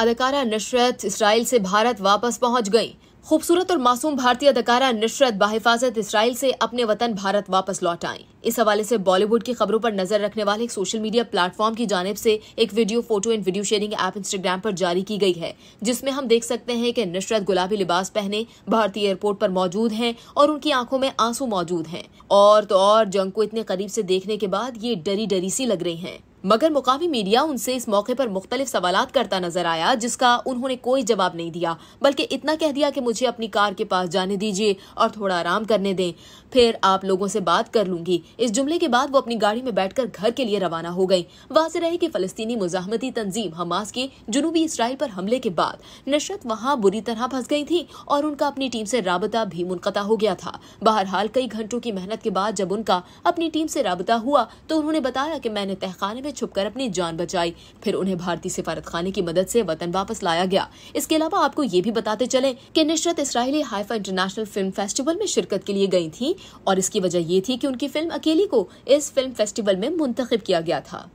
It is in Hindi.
अदकारा नशरत इसराइल से भारत वापस पहुंच गई खूबसूरत और मासूम भारतीय अदकारा नुसरत बाहिफाजत इसराइल से अपने वतन भारत वापस लौट आई इस हवाले से बॉलीवुड की खबरों पर नजर रखने वाले एक सोशल मीडिया प्लेटफॉर्म की जानब से एक video photo and video sharing app Instagram पर जारी की गई है जिसमें हम देख सकते हैं कि नुसरत गुलाबी लिबास पहने भारतीय एयरपोर्ट पर मौजूद हैं और उनकी आंखों में आंसू मौजूद हैं और तो और जंग को इतने करीब से देखने के बाद ये डरी डरी सी लग रही हैं मगर मुकामी मीडिया उनसे इस मौके पर मुख्तलिफ सवाल करता नजर आया जिसका उन्होंने कोई जवाब नहीं दिया बल्कि इतना कह दिया कि मुझे अपनी कार के पास जाने दीजिए और थोड़ा आराम करने दें फिर आप लोगों से बात कर लूंगी इस जुमले के बाद वो अपनी गाड़ी में बैठकर घर के लिए रवाना हो गई वाज रहे की फलस्तनी मुजामती तंजीम हमास के जुनूबी इसराइल पर हमले के बाद नशरत वहाँ बुरी तरह फंस गई थी और उनका अपनी टीम से रबता भी मुनकता हो गया था बहरहाल कई घंटों की मेहनत के बाद जब उनका अपनी टीम से रबता हुआ तो उन्होंने बताया कि मैंने तहखाने में छुपकर अपनी जान बचाई फिर उन्हें भारतीय सिफारतखाने की मदद से वतन वापस लाया गया इसके अलावा आपको ये भी बताते चले कि Nushrat Israeli Haifa international film festival में शिरकत के लिए गई थी और इसकी वजह ये थी कि उनकी फिल्म अकेली को इस फिल्म फेस्टिवल में मुंतखब किया गया था